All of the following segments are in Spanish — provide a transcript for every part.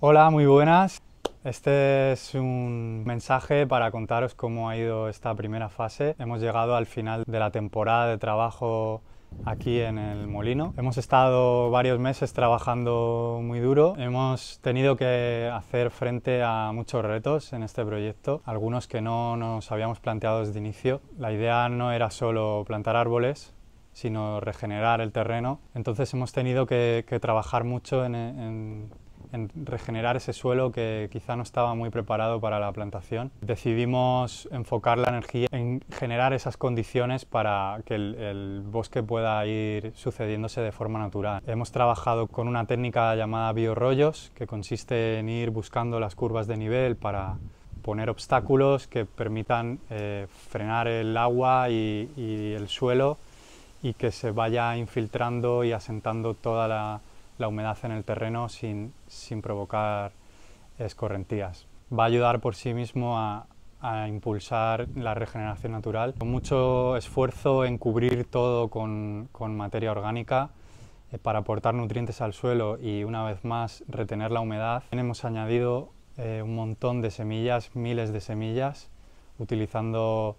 Hola, muy buenas. Este es un mensaje para contaros cómo ha ido esta primera fase. Hemos llegado al final de la temporada de trabajo aquí en el molino. Hemos estado varios meses trabajando muy duro. Hemos tenido que hacer frente a muchos retos en este proyecto, algunos que no nos habíamos planteado desde inicio. La idea no era solo plantar árboles, sino regenerar el terreno. Entonces hemos tenido que, trabajar mucho en en regenerar ese suelo que quizá no estaba muy preparado para la plantación. Decidimos enfocar la energía en generar esas condiciones para que el, bosque pueda ir sucediéndose de forma natural. Hemos trabajado con una técnica llamada biorrollos, que consiste en ir buscando las curvas de nivel para poner obstáculos que permitan eh, frenar el agua y el suelo y que se vaya infiltrando y asentando toda la la humedad en el terreno sin, provocar escorrentías. Va a ayudar por sí mismo a, impulsar la regeneración natural. Con Mucho esfuerzo en cubrir todo con, materia orgánica eh, para aportar nutrientes al suelo y una vez más retener la humedad. hemos añadido eh, un montón de semillas, miles de semillas, utilizando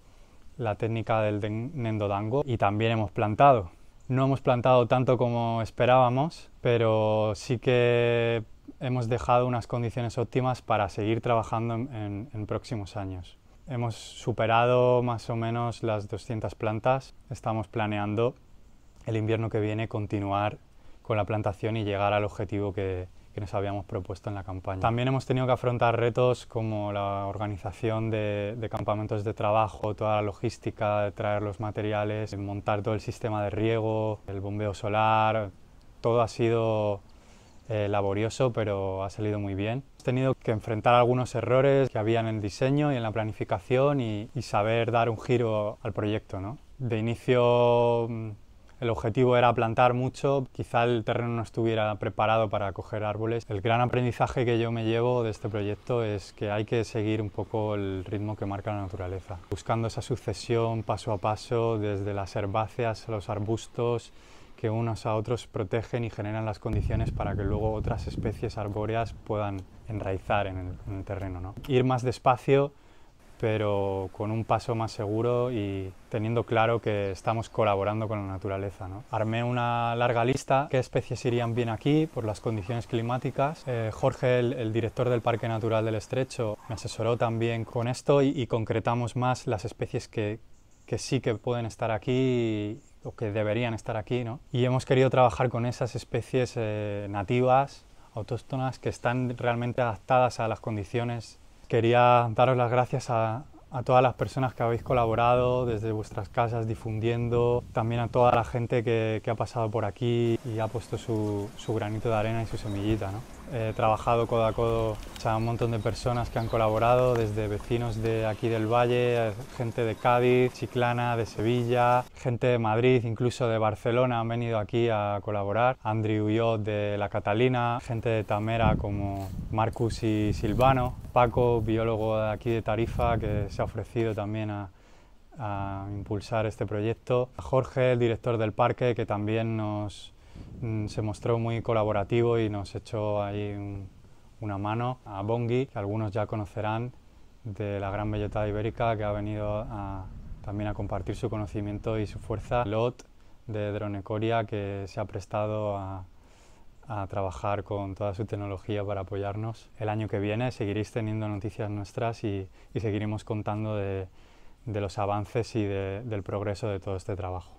la técnica del nendodango y también hemos plantado. No hemos plantado tanto como esperábamos, pero sí que hemos dejado unas condiciones óptimas para seguir trabajando en, próximos años. Hemos superado más o menos las 200 plantas. Estamos planeando el invierno que viene continuar con la plantación y llegar al objetivo que, nos habíamos propuesto en la campaña. También hemos tenido que afrontar retos como la organización de, campamentos de trabajo, toda la logística de traer los materiales, montar todo el sistema de riego, el bombeo solar, todo ha sido eh, laborioso, pero ha salido muy bien. Hemos tenido que enfrentar algunos errores que había en el diseño y en la planificación y, y saber dar un giro al proyecto. ¿no? De inicio mm, el objetivo era plantar mucho, quizá el terreno no estuviera preparado para coger árboles. El gran aprendizaje que yo me llevo de este proyecto es que hay que seguir un poco el ritmo que marca la naturaleza, buscando esa sucesión paso a paso desde las herbáceas a los arbustos que unos a otros protegen y generan las condiciones para que luego otras especies arbóreas puedan enraizar en el, en el terreno. ¿no? Ir más despacio pero con un paso más seguro y teniendo claro que estamos colaborando con la naturaleza. ¿no? Armé una larga lista, qué especies irían bien aquí por las condiciones climáticas. Eh, Jorge, el, director del Parque Natural del Estrecho, me asesoró también con esto y, concretamos más las especies que, sí que pueden estar aquí o que deberían estar aquí. ¿no? Y hemos querido trabajar con esas especies eh, nativas, autóctonas, que están realmente adaptadas a las condiciones quería daros las gracias a, a todas las personas que habéis colaborado desde vuestras casas difundiendo, también a toda la gente que, ha pasado por aquí y ha puesto su, granito de arena y su semillita. ¿no? He trabajado codo a codo con un montón de personas que han colaborado, desde vecinos de aquí del valle, gente de Cádiz, Chiclana, de Sevilla, gente de Madrid, incluso de Barcelona han venido aquí a colaborar, Andrew Uyot de La Catalina, gente de Tamera como Marcus y Silvano, Paco, biólogo de aquí de Tarifa, que se ha ofrecido también a, impulsar este proyecto. A Jorge, el director del parque, que también nos, mm, se mostró muy colaborativo y nos echó ahí una mano. A Bongi, que algunos ya conocerán, de la Gran Bellota Ibérica, que ha venido también a compartir su conocimiento y su fuerza. Lot, de Dronecoria, que se ha prestado a a trabajar con toda su tecnología para apoyarnos. El año que viene seguiréis teniendo noticias nuestras y, seguiremos contando de, los avances y del progreso de todo este trabajo.